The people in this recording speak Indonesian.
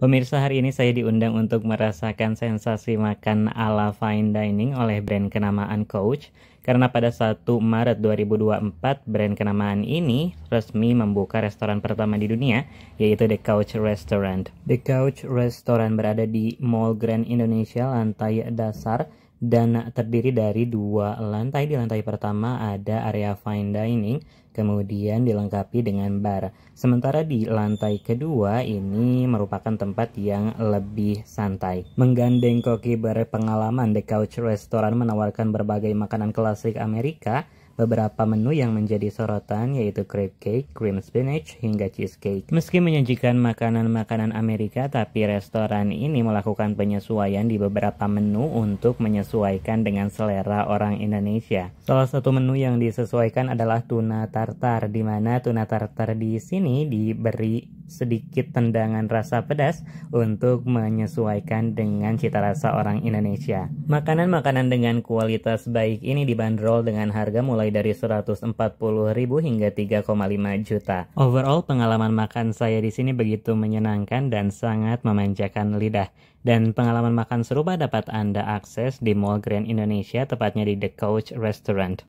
Pemirsa hari ini saya diundang untuk merasakan sensasi makan ala fine dining oleh brand kenamaan Coach karena pada 1 Maret 2024 brand kenamaan ini resmi membuka restoran pertama di dunia yaitu The Couch Restaurant. The Couch Restaurant berada di Mall Grand Indonesia lantai dasar dan terdiri dari dua lantai. Di lantai pertama ada area fine dining, kemudian dilengkapi dengan bar. Sementara di lantai kedua ini merupakan tempat yang lebih santai. Menggandeng koki berpengalaman, The Couch Restaurant menawarkan berbagai makanan klasik Amerika Beberapa menu yang menjadi sorotan yaitu crepe cake, cream spinach, hingga cheesecake. Meski menyajikan makanan-makanan Amerika, tapi restoran ini melakukan penyesuaian di beberapa menu untuk menyesuaikan dengan selera orang Indonesia. Salah satu menu yang disesuaikan adalah tuna tartar, di mana tuna tartar di sini diberi sedikit tendangan rasa pedas untuk menyesuaikan dengan cita rasa orang Indonesia. Makanan-makanan dengan kualitas baik ini dibanderol dengan harga mulai dari 140.000 hingga 3,5 juta. Overall pengalaman makan saya di sini begitu menyenangkan dan sangat memanjakan lidah. Dan pengalaman makan serupa dapat Anda akses di Mall Grand Indonesia, tepatnya di The Coach Restaurant.